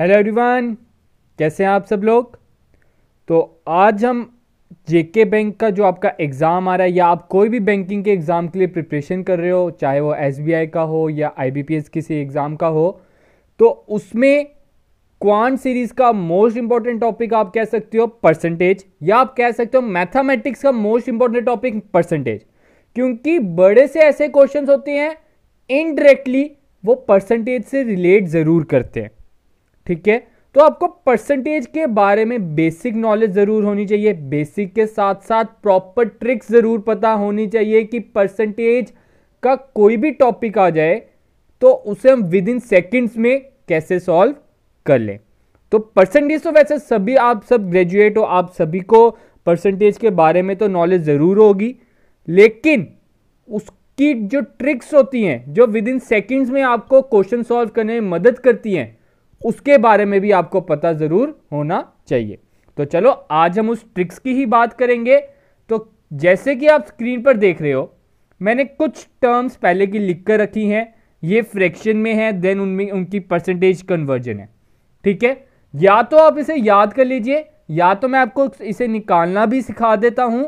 hello everyone कैसे हैं आप सब लोग तो आज हम जेके बैंक का जो आपका एग्ज़ाम आ रहा है या आप कोई भी बैंकिंग के एग्ज़ाम के लिए प्रिपरेशन कर रहे हो चाहे वो एसबीआई का हो या आईबीपीएस किसी एग्ज़ाम का हो तो उसमें क्वान सीरीज़ का मोस्ट इंपॉर्टेंट टॉपिक आप कह सकते हो परसेंटेज या आप कह सकते हो मैथमेटिक्स का मोस्ट इंपॉर्टेंट टॉपिक परसेंटेज क्योंकि बड़े से ऐसे क्वेश्चन होते हैं इनडायरेक्टली वो परसेंटेज से रिलेट ज़रूर करते हैं ठीक है तो आपको परसेंटेज के बारे में बेसिक नॉलेज ज़रूर होनी चाहिए बेसिक के साथ साथ प्रॉपर ट्रिक्स ज़रूर पता होनी चाहिए कि परसेंटेज का कोई भी टॉपिक आ जाए तो उसे हम विद इन सेकेंड्स में कैसे सॉल्व कर लें तो परसेंटेज तो वैसे सभी आप सब ग्रेजुएट हो आप सभी को परसेंटेज के बारे में तो नॉलेज ज़रूर होगी लेकिन उसकी जो ट्रिक्स होती हैं जो विद इन सेकेंड्स में आपको क्वेश्चन सॉल्व करने में मदद करती हैं उसके बारे में भी आपको पता ज़रूर होना चाहिए तो चलो आज हम उस ट्रिक्स की ही बात करेंगे तो जैसे कि आप स्क्रीन पर देख रहे हो मैंने कुछ टर्म्स पहले की लिख कर रखी हैं ये फ्रैक्शन में है देन उनमें उनकी परसेंटेज कन्वर्जन है ठीक है या तो आप इसे याद कर लीजिए या तो मैं आपको इसे निकालना भी सिखा देता हूँ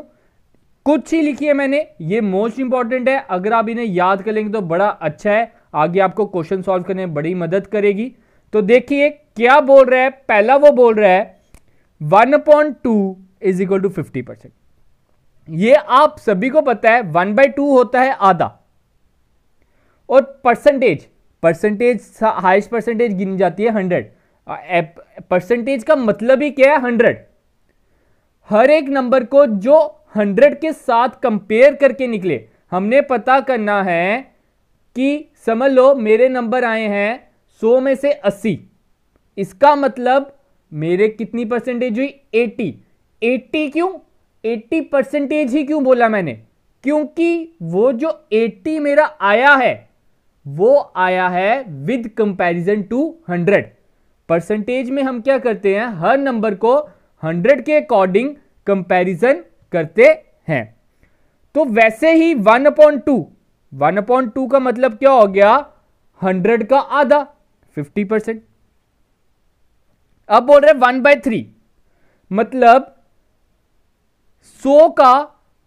कुछ ही लिखी है मैंने ये मोस्ट इंपॉर्टेंट है अगर आप इन्हें याद कर लेंगे तो बड़ा अच्छा है आगे आपको क्वेश्चन सॉल्व करने में बड़ी मदद करेगी तो देखिए क्या बोल रहा है पहला वो बोल रहा है one upon two is equal to fifty percent यह आप सभी को पता है वन बाई टू होता है आधा और परसेंटेज परसेंटेज हाइस्ट परसेंटेज गिनी जाती है हंड्रेड परसेंटेज का मतलब ही क्या है हंड्रेड हर एक नंबर को जो हंड्रेड के साथ कंपेयर करके निकले हमने पता करना है कि समझ लो मेरे नंबर आए हैं सौ में से अस्सी इसका मतलब मेरे कितनी परसेंटेज हुई एटी एट्टी क्यों एटी परसेंटेज ही क्यों बोला मैंने क्योंकि वो जो एट्टी मेरा आया है वो आया है with comparison to hundred percentage में हम क्या करते हैं हर नंबर को हंड्रेड के अकॉर्डिंग कंपैरिजन करते हैं तो वैसे ही one upon two one upon two का मतलब क्या हो गया हंड्रेड का आधा फिफ्टी परसेंट अब बोल रहे वन बाय थ्री मतलब सो का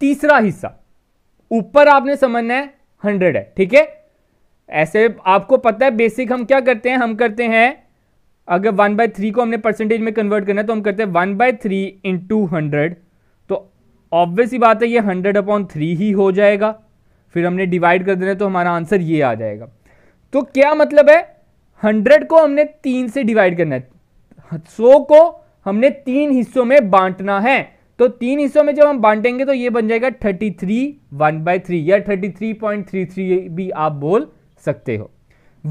तीसरा हिस्सा ऊपर आपने समझना है हंड्रेड है ठीक है ऐसे आपको पता है बेसिक हम क्या करते हैं हम करते हैं अगर वन बाय थ्री को हमने परसेंटेज में कन्वर्ट करना है तो हम करते हैं one by three into hundred तो ऑब्वियस ही बात है ये हंड्रेड अपॉन थ्री ही हो जाएगा फिर हमने डिवाइड कर देना तो हमारा आंसर ये आ जाएगा तो क्या मतलब है हंड्रेड को हमने तीन से डिवाइड करना है सौ को हमने तीन हिस्सों में बांटना है तो तीन हिस्सों में जब हम बांटेंगे तो ये बन जाएगा thirty three one by three या thirty three point three three भी आप बोल सकते हो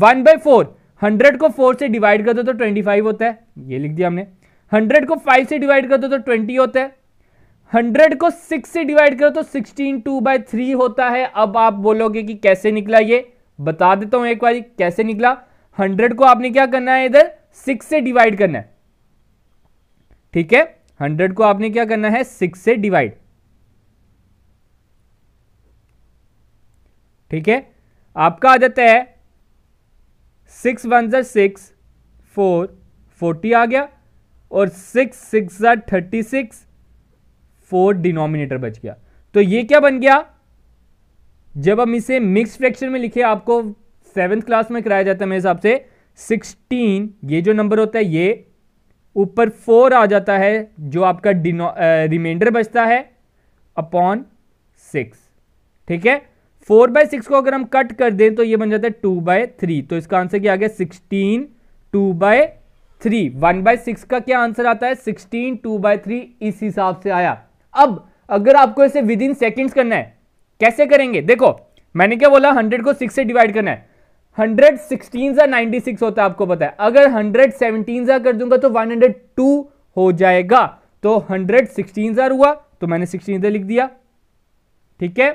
वन बाय फोर हंड्रेड को फोर से डिवाइड कर दो तो ट्वेंटी फाइव होता है ये लिख दिया हमने हंड्रेड को फाइव से डिवाइड कर दो तो ट्वेंटी होता है हंड्रेड को सिक्स से डिवाइड करो तो सिक्सटीन टू बाई थ्री होता है अब आप बोलोगे कि कैसे निकला ये बता देता हूं एक बार कैसे निकला हंड्रेड को आपने क्या करना है इधर सिक्स से डिवाइड करना है ठीक है हंड्रेड को आपने क्या करना है सिक्स से डिवाइड ठीक है आपका आ जाता है सिक्स वन ज़र सिक्स फोर फोर्टी आ गया और सिक्स सिक्स ज़र थर्टी सिक्स फोर डिनोमिनेटर बच गया तो ये क्या बन गया जब हम इसे मिक्स फ्रैक्शन में लिखे आपको सेवन्थ क्लास में कराया जाता है मेरे हिसाब से सिक्सटीन ये जो नंबर होता है ये ऊपर फोर आ जाता है जो आपका डिनो रिमाइंडर बचता है अपॉन सिक्स ठीक है फोर बाय सिक्स को अगर हम कट कर दें तो ये बन जाता है टू बाय थ्री तो इसका आंसर क्या आ गया sixteen two by three one by six का क्या आंसर आता है सिक्सटीन टू बाय थ्री इस हिसाब से आया अब अगर आपको इसे विद इन सेकेंड्स करना है कैसे करेंगे देखो मैंने क्या बोला हंड्रेड को सिक्स से डिवाइड करना है हंड्रेड सिक्सटीन सा नाइनटी सिक्स होता है आपको पता है अगर हंड्रेड सेवनटीन सा कर दूंगा तो वन हंड्रेड टू हो जाएगा तो हंड्रेड सिक्सटीन सा हुआ तो मैंने सिक्सटीन लिख दिया ठीक है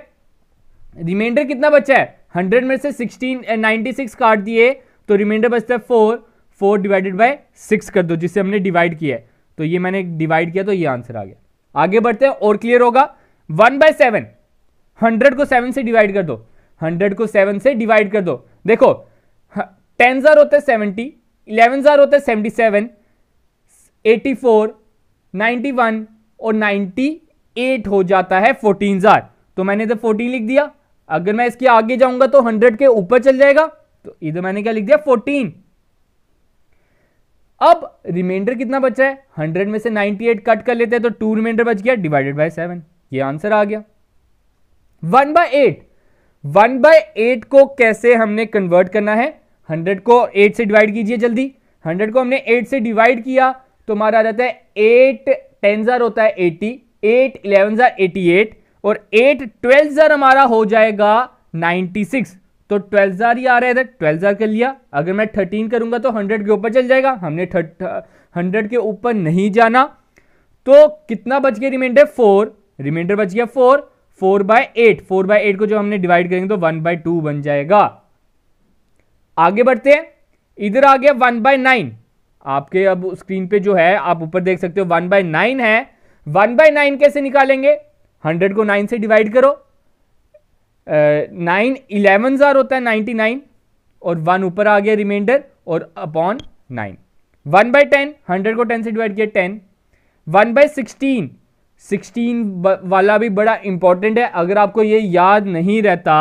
रिमाइंडर कितना बचा है हंड्रेड में से सिक्सटीन नाइनटी सिक्स काट दिए तो रिमाइंडर बचता है four four divided by six कर दो जिसे हमने डिवाइड किया है तो ये मैंने डिवाइड किया तो ये आंसर आ गया आगे बढ़ते हैं और क्लियर होगा वन बाय सेवन हंड्रेड को सेवन से डिवाइड कर दो हंड्रेड को सेवन से डिवाइड कर दो देखो हाँ, टेन जार होते सेवेंटी इलेवन जार होते seventy seven eighty four ninety one और नाइन्टी एट हो जाता है फोर्टीन जार तो मैंने इधर फोर्टीन लिख दिया अगर मैं इसके आगे जाऊंगा तो हंड्रेड के ऊपर चल जाएगा तो इधर मैंने क्या लिख दिया फोर्टीन अब रिमाइंडर कितना बचा है हंड्रेड में से नाइन्टी एट कट कर लेते हैं तो टू रिमाइंडर बच गया डिवाइडेड बाय सेवन ये आंसर आ गया one bye eight one bye eight को कैसे हमने कन्वर्ट करना है हंड्रेड को एट से डिवाइड कीजिए जल्दी हंड्रेड को हमने एट से डिवाइड किया तो हमारा आ जाता है एट टेन जार होता है एटी एट इलेवन जार एटी एट और एट ट्वेल्व जार हमारा हो जाएगा नाइन्टी सिक्स तो ट्वेल्व जार ही आ रहा है ट्वेल्व जार कर लिया अगर मैं थर्टीन करूंगा तो हंड्रेड के ऊपर चल जाएगा हमने हंड्रेड के ऊपर नहीं जाना तो कितना बच गया रिमाइंडर फोर रिमाइंडर बच गया four four by eight four by eight को जो हमने डिवाइड करेंगे तो वन बाय टू बन जाएगा आगे बढ़ते हैं इधर आ गया वन बाय नाइन आपके अब स्क्रीन पे जो है आप ऊपर देख सकते हो वन बाय नाइन है वन बाय नाइन कैसे निकालेंगे हंड्रेड को नाइन से डिवाइड करो नाइन इलेवन जार होता है नाइनटी नाइन और वन ऊपर आ गया रिमाइंडर और upon nine one by ten hundred को टेन से डिवाइड किया ten one by sixteen sixteen वाला भी बड़ा इंपॉर्टेंट है अगर आपको ये याद नहीं रहता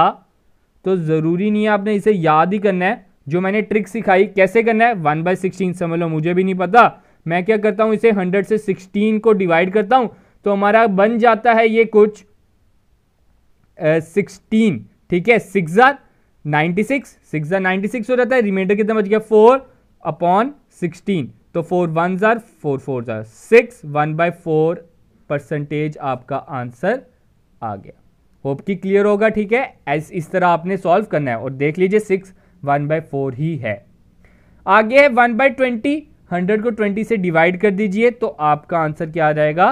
तो ज़रूरी नहीं है आपने इसे याद ही करना है जो मैंने ट्रिक सिखाई कैसे करना है वन बाई सिक्सटीन समझ लो मुझे भी नहीं पता मैं क्या करता हूँ इसे हंड्रेड से सिक्सटीन को डिवाइड करता हूँ तो हमारा बन जाता है ये कुछ सिक्सटीन ठीक है सिक्स ज़ार नाइन्टी सिक्स सिक्स ज़ार नाइन्टी सिक्स हो जाता है रिमाइंडर कितना बच गया फोर अपॉन सिक्सटीन तो फोर वन ज़ार फोर फोर ज़ार six one by four percentage आपका आंसर आ गया होप की क्लियर होगा ठीक है एस इस तरह आपने सॉल्व करना है और देख लीजिए सिक्स वन बाई फोर ही है आगे है वन बाई ट्वेंटी हंड्रेड को ट्वेंटी से डिवाइड कर दीजिए तो आपका आंसर क्या आ जाएगा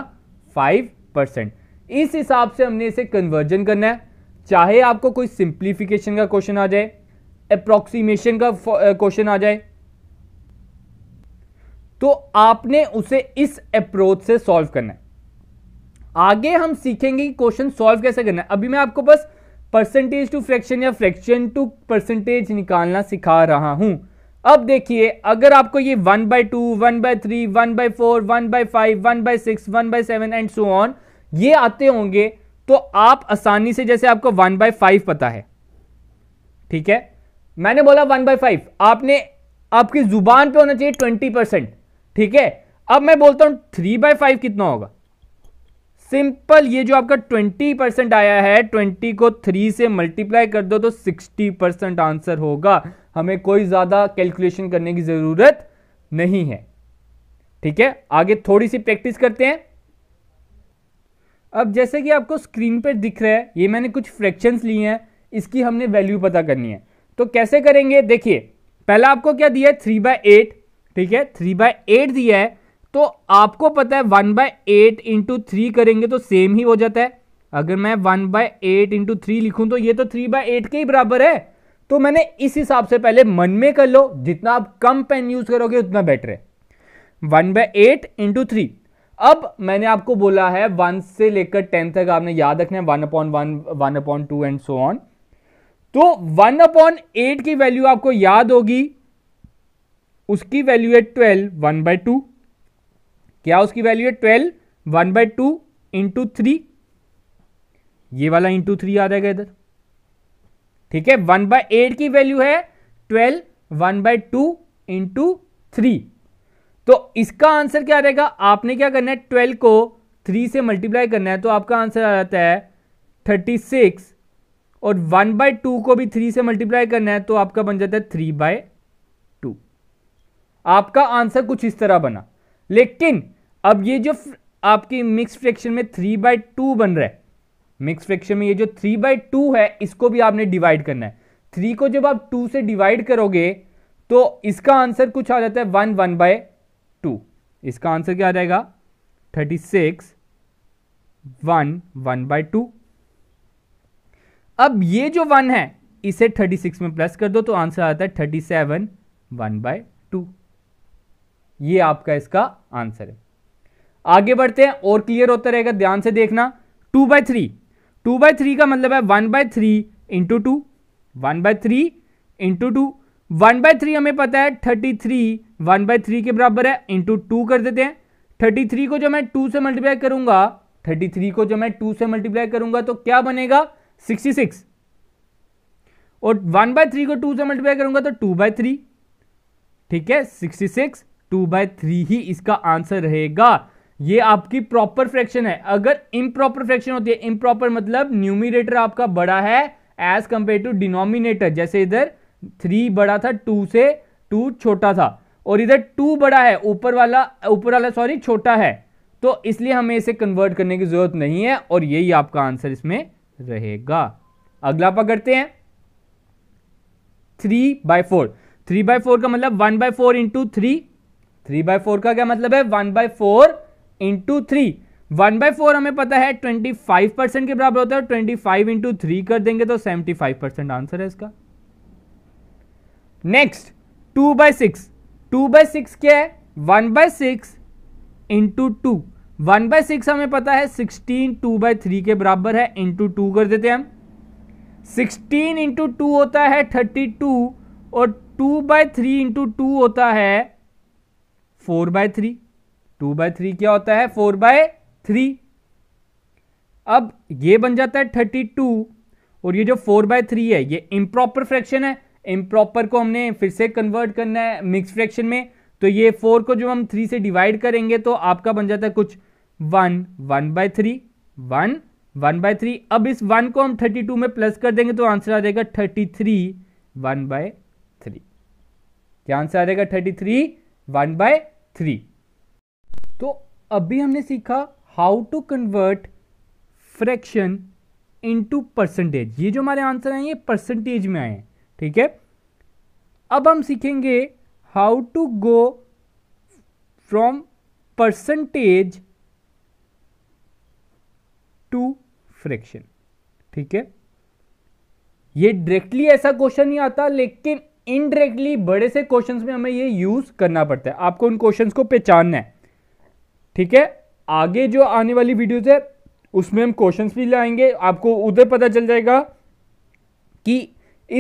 फाइव परसेंट इस हिसाब से हमने इसे कन्वर्जन करना है चाहे आपको कोई सिंप्लीफिकेशन का क्वेश्चन आ जाए अप्रोक्सीमेशन का क्वेश्चन आ जाए तो आपने उसे इस अप्रोच से सॉल्व करना है आगे हम सीखेंगे कि क्वेश्चन सॉल्व कैसे करना है अभी मैं आपको बस परसेंटेज टू फ्रैक्शन या फ्रैक्शन टू परसेंटेज निकालना सिखा रहा हूं अब देखिए अगर आपको ये one by two one by three one by four one by five one by six one by seven and so on ये आते होंगे तो आप आसानी से जैसे आपको वन बाई फाइव पता है ठीक है मैंने बोला वन बाय फाइव आपने आपकी जुबान पे होना चाहिए ट्वेंटी परसेंट ठीक है अब मैं बोलता हूं थ्री बाय फाइव कितना होगा सिंपल ये जो आपका 20 परसेंट आया है 20 को 3 से मल्टीप्लाई कर दो तो 60 परसेंट आंसर होगा हमें कोई ज़्यादा कैलकुलेशन करने की ज़रूरत नहीं है ठीक है आगे थोड़ी सी प्रैक्टिस करते हैं अब जैसे कि आपको स्क्रीन पर दिख रहा है ये मैंने कुछ फ्रैक्शंस लिए हैं इसकी हमने वैल्यू पता करनी है तो कैसे करेंगे देखिए पहला आपको क्या दिया है थ्री बाय एट ठीक है थ्री बाय एट दिया है तो आपको पता है one by eight into three करेंगे तो सेम ही हो जाता है अगर मैं one bye eight into three लिखूं तो ये तो थ्री बाय एट के ही बराबर है तो मैंने इस हिसाब से पहले मन में कर लो जितना आप कम पेन यूज करोगे उतना बेटर है one by eight into three अब मैंने आपको बोला है वन से लेकर टेन तक आपने याद रखना है one upon one one upon two and so on तो वन अपॉन एट की वैल्यू आपको याद होगी उसकी वैल्यू है ट्वेल्व वन बाय टू क्या उसकी वैल्यू है twelve one by two into three ये वाला इंटू थ्री आ जाएगा इधर ठीक है वन बाय एट की वैल्यू है twelve one by two into three तो इसका आंसर क्या रहेगा आपने क्या करना है ट्वेल्व को थ्री से मल्टीप्लाई करना है तो आपका आंसर आ जाता है थर्टी सिक्स और वन बाय टू को भी थ्री से मल्टीप्लाई करना है तो आपका बन जाता है थ्री बाय टू आपका आंसर कुछ इस तरह बना लेकिन अब ये जो आपकी मिक्स फ्रैक्शन में थ्री बाई टू बन रहा है मिक्स फ्रैक्शन में ये जो थ्री बाई टू है इसको भी आपने डिवाइड करना है थ्री को जब आप टू से डिवाइड करोगे तो इसका आंसर कुछ आ जाता है वन वन बाय टू इसका आंसर क्या आ जाएगा thirty six one one by two अब ये जो वन है इसे थर्टी सिक्स में प्लस कर दो तो आंसर आता है thirty seven one by two ये आपका इसका आंसर है आगे बढ़ते हैं और क्लियर होता रहेगा ध्यान से देखना two by three two by three का मतलब है one by three into two one by three into two one by three हमें पता है thirty three one by three के बराबर है इंटू टू कर देते हैं थर्टी थ्री को जो मैं टू से मल्टीप्लाई करूंगा थर्टी थ्री को जो मैं टू से मल्टीप्लाई करूंगा तो क्या बनेगा सिक्सटी सिक्स और वन बाय थ्री को टू से मल्टीप्लाई करूंगा तो टू बाय थ्री ठीक है sixty six two by three ही इसका आंसर रहेगा ये आपकी प्रॉपर फ्रैक्शन है अगर इम्प्रॉपर फ्रैक्शन होती है इम्प्रॉपर मतलब न्यूमिनेटर आपका बड़ा है एज कंपेयर टू डिनोमिनेटर जैसे इधर थ्री बड़ा था टू से टू छोटा था और इधर टू बड़ा है ऊपर वाला ऊपर वाला सॉरी छोटा है तो इसलिए हमें इसे कन्वर्ट करने की ज़रूरत नहीं है और यही आपका आंसर इसमें रहेगा अगला पकड़ते हैं three by four three by four का मतलब one by four into three three by four का क्या मतलब है one by four into three one by four हमें पता है ट्वेंटी फाइव परसेंट के बराबर होता है ट्वेंटी फाइव इंटू थ्री कर देंगे तो सेवेंटी फाइव परसेंट आंसर है इसका next two by six two by six क्या है one by six into two one by six हमें पता है सिक्सटीन टू बाई थ्री के बराबर है इंटू टू कर देते हैं हम सिक्सटीन इंटू टू होता है थर्टी टू और two by three into two होता है four by three two by three क्या होता है फोर बाय थ्री अब ये बन जाता है थर्टी टू और ये जो फोर बाय थ्री है ये इम्प्रॉपर फ्रैक्शन है इम्प्रॉपर को हमने फिर से कन्वर्ट करना है मिक्स फ्रैक्शन में तो ये फोर को जो हम थ्री से डिवाइड करेंगे तो आपका बन जाता है कुछ one one by three one one by three अब इस वन को हम थर्टी टू में प्लस कर देंगे तो आंसर आ जाएगा thirty three one by three क्या आंसर आ जाएगा thirty three one by three तो अभी हमने सीखा how to convert fraction into percentage ये जो हमारे आंसर हैं ये परसेंटेज में आए हैं ठीक है अब हम सीखेंगे how to go from percentage to fraction ठीक है ये डायरेक्टली ऐसा क्वेश्चन नहीं आता लेकिन इनडायरेक्टली बड़े से क्वेश्चंस में हमें ये यूज करना पड़ता है आपको उन क्वेश्चंस को पहचानना है ठीक है आगे जो आने वाली वीडियोज है उसमें हम क्वेश्चन भी लाएंगे आपको उधर पता चल जाएगा कि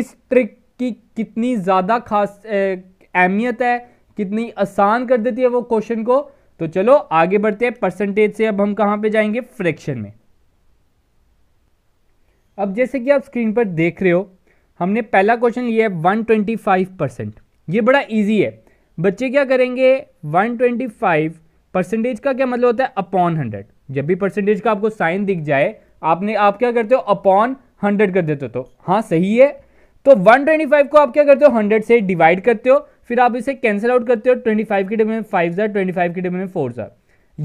इस ट्रिक की कितनी ज़्यादा खास अहमियत है कितनी आसान कर देती है वो क्वेश्चन को तो चलो आगे बढ़ते हैं परसेंटेज से अब हम कहां पे जाएंगे फ्रैक्शन में अब जैसे कि आप स्क्रीन पर देख रहे हो हमने पहला क्वेश्चन लिया है 125 परसेंट ये बड़ा इजी है बच्चे क्या करेंगे 125 परसेंटेज का क्या मतलब होता है अपॉन हंड्रेड जब भी परसेंटेज का आपको साइन दिख जाए आपने आप क्या करते हो अपॉन हंड्रेड कर देते हो तो हाँ सही है तो 125 को आप क्या करते हो हंड्रेड से डिवाइड करते हो फिर आप इसे कैंसिल आउट करते हो 25 की डिब्बे में फाइव ज़ार ट्वेंटी के डिब्बे में फोर ज़ार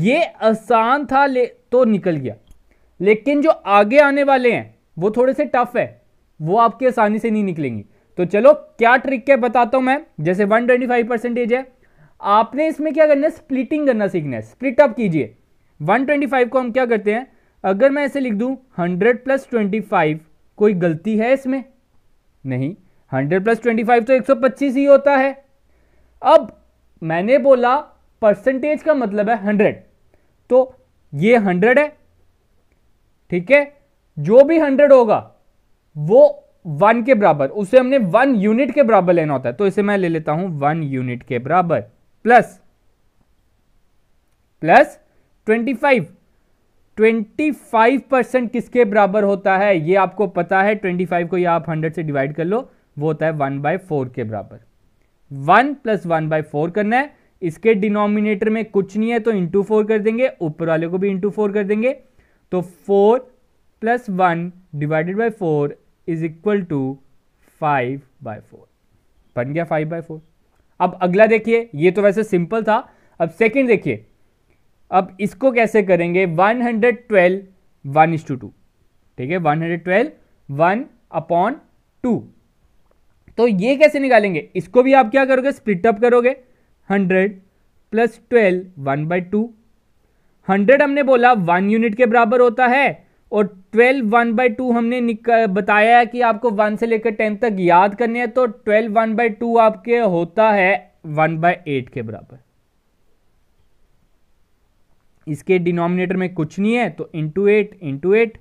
ये आसान था ले तो निकल गया लेकिन जो आगे आने वाले हैं वो थोड़े से टफ है वो आपकी आसानी से नहीं निकलेंगी तो चलो क्या ट्रिक है बताता हूँ मैं जैसे 125 परसेंटेज है आपने इसमें क्या करना है स्प्लिटिंग करना सीखना है स्प्लिट अप कीजिए 125 को हम क्या करते हैं अगर मैं ऐसे लिख दूं 100 प्लस ट्वेंटी कोई गलती है इसमें नहीं 100 प्लस ट्वेंटी तो 125 ही होता है अब मैंने बोला परसेंटेज का मतलब है 100 तो ये 100 है ठीक है जो भी 100 होगा वो वन के बराबर उसे हमने वन यूनिट के बराबर लेना होता है तो इसे मैं ले लेता हूं वन यूनिट के बराबर plus plus twenty five twenty five percent किसके बराबर होता है ये आपको पता है ट्वेंटी फाइव को ये आप हंड्रेड से डिवाइड कर लो वो होता है वन बाय फोर के बराबर one plus one by four करना है इसके डिनोमिनेटर में कुछ नहीं है तो इंटू फोर कर देंगे ऊपर वाले को भी इंटू फोर कर देंगे तो four plus one divided by four is equal to five by four बन गया फाइव बाय फोर अब अगला देखिए ये तो वैसे सिंपल था अब सेकंड देखिए अब इसको कैसे करेंगे 112 hundred twelve one is to two ठीक है 112 hundred twelve one upon two तो ये कैसे निकालेंगे इसको भी आप क्या करोगे स्प्लिट अप करोगे 100 plus twelve one by two hundred हमने बोला वन यूनिट के बराबर होता है और ट्वेल्व वन बाई टू हमने बताया है कि आपको वन से लेकर टेन तक याद करने हैं तो ट्वेल्व वन बाई टू आपके होता है वन बाई एट के बराबर इसके डिनोमिनेटर में कुछ नहीं है तो इंटू एट इंटू एट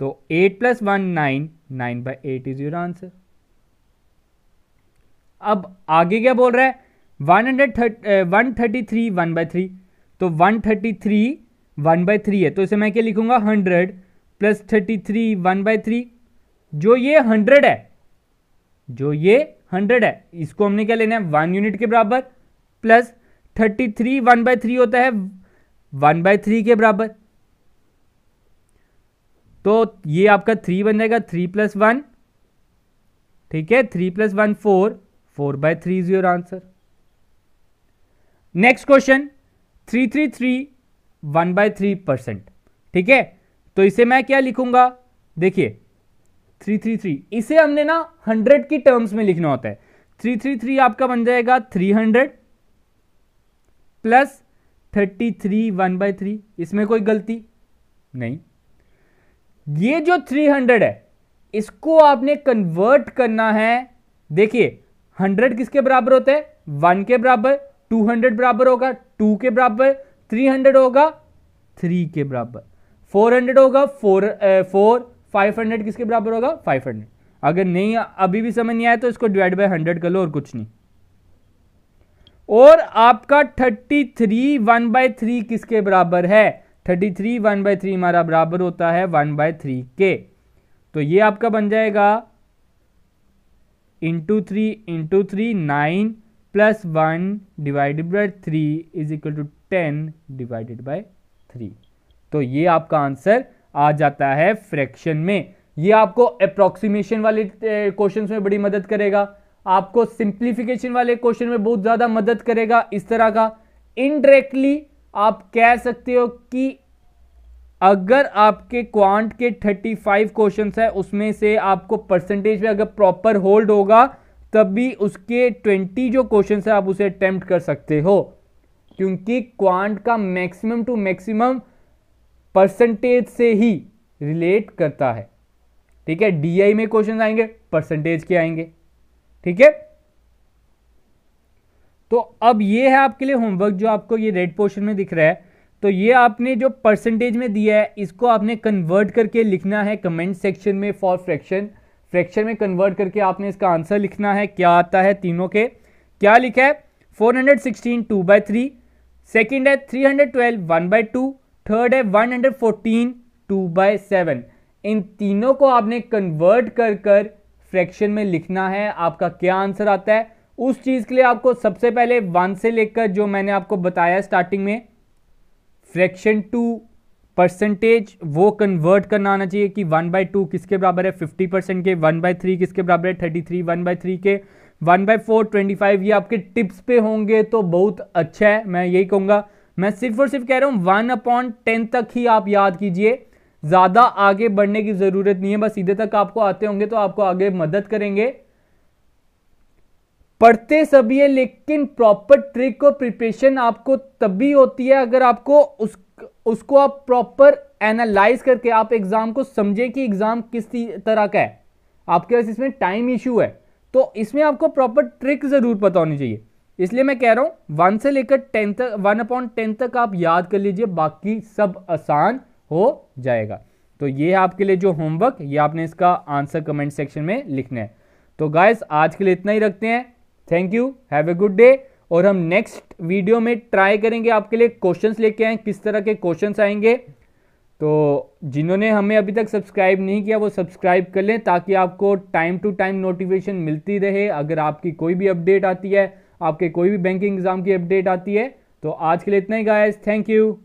तो eight plus one nine nine by eight is your answer अब आगे क्या बोल रहा है one hundred one thirty three one by three तो one thirty three one by three है तो इसे मैं क्या लिखूंगा hundred plus thirty three one by three जो ये हंड्रेड है जो ये हंड्रेड है इसको हमने क्या लेना है वन यूनिट के बराबर plus thirty three one by three होता है वन बाय थ्री के बराबर तो ये आपका थ्री बन जाएगा थ्री प्लस वन ठीक है three plus one four four by three is your answer next question three three three one by three percent ठीक है तो इसे मैं क्या लिखूंगा देखिए थ्री थ्री थ्री इसे हमने ना हंड्रेड की टर्म्स में लिखना होता है थ्री थ्री थ्री आपका बन जाएगा three hundred plus thirty three one by three इसमें कोई गलती नहीं ये जो थ्री हंड्रेड है इसको आपने कन्वर्ट करना है देखिए हंड्रेड किसके बराबर होता है वन के बराबर टू हंड्रेड बराबर होगा टू के बराबर थ्री हंड्रेड होगा थ्री के बराबर फोर हंड्रेड होगा फोर फोर फाइव हंड्रेड किसके बराबर होगा फाइव हंड्रेड अगर नहीं अभी भी समझ नहीं आया तो इसको डिवाइड बाय हंड्रेड कर लो और कुछ नहीं और आपका thirty three one by three किसके बराबर है thirty three one by three हमारा बराबर होता है वन बाय थ्री के तो ये आपका बन जाएगा into three into three nine plus one divided by three is equal to ten divided by three तो ये आपका आंसर आ जाता है फ्रैक्शन में ये आपको अप्रोक्सीमेशन वाले क्वेश्चन में बड़ी मदद करेगा आपको सिंप्लीफिकेशन वाले क्वेश्चन में बहुत ज़्यादा मदद करेगा इस तरह का इनडायरेक्टली आप कह सकते हो कि अगर आपके क्वांट के 35 क्वेश्चन है उसमें से आपको परसेंटेज में अगर प्रॉपर होल्ड होगा तब भी उसके 20 जो क्वेश्चन है आप उसे अटैम्प्ट कर सकते हो क्योंकि क्वांट का मैक्सिमम टू मैक्सिमम परसेंटेज से ही रिलेट करता है ठीक है डीआई में क्वेश्चन आएंगे परसेंटेज के आएंगे ठीक है तो अब ये है आपके लिए होमवर्क जो आपको ये रेड पोर्शन में दिख रहा है तो ये आपने जो परसेंटेज में दिया है इसको आपने कन्वर्ट करके लिखना है कमेंट सेक्शन में फॉर फ्रैक्शन फ्रैक्शन में कन्वर्ट करके आपने इसका आंसर लिखना है क्या आता है तीनों के क्या लिखा है 416 hundred sixteen two by three second है three hundred twelve one by two third है one hundred fourteen two by seven इन तीनों को आपने कन्वर्ट कर कर फ्रैक्शन में लिखना है आपका क्या आंसर आता है उस चीज़ के लिए आपको सबसे पहले वन से लेकर जो मैंने आपको बताया स्टार्टिंग में फ्रैक्शन टू परसेंटेज वो कन्वर्ट करना आना चाहिए कि वन बाई टू किसके बराबर है फिफ्टी परसेंट के वन बाई थ्री किसके बराबर है thirty three one by three के one by four twenty five ये आपके टिप्स पे होंगे तो बहुत अच्छा है मैं यही कहूँगा मैं सिर्फ और सिर्फ कह रहा हूँ वन अपॉन टेन तक ही आप याद कीजिए ज़्यादा आगे बढ़ने की ज़रूरत नहीं है बस सीधे तक आपको आते होंगे तो आपको आगे मदद करेंगे पढ़ते सभी है लेकिन प्रॉपर ट्रिक और प्रिपरेशन आपको तभी होती है अगर आपको उस उसको आप प्रॉपर एनालाइज करके आप एग्ज़ाम को समझें कि एग्ज़ाम किस तरह का है आपके पास इसमें टाइम इशू है तो इसमें आपको प्रॉपर ट्रिक ज़रूर पता होनी चाहिए इसलिए मैं कह रहा हूँ वन से लेकर टेन तक वन अपॉन टेन तक आप याद कर लीजिए बाकी सब आसान हो जाएगा तो ये आपके लिए जो होमवर्क ये आपने इसका आंसर कमेंट सेक्शन में लिखना है तो गाइस आज के लिए इतना ही रखते हैं thank you have a good day और हम नेक्स्ट वीडियो में ट्राई करेंगे आपके लिए क्वेश्चंस लेके आए किस तरह के क्वेश्चंस आएंगे तो जिन्होंने हमें अभी तक सब्सक्राइब नहीं किया वो सब्सक्राइब कर लें ताकि आपको टाइम टू टाइम नोटिफिकेशन मिलती रहे अगर आपकी कोई भी अपडेट आती है आपके कोई भी बैंकिंग एग्ज़ाम की अपडेट आती है तो आज के लिए इतना ही गाइस थैंक यू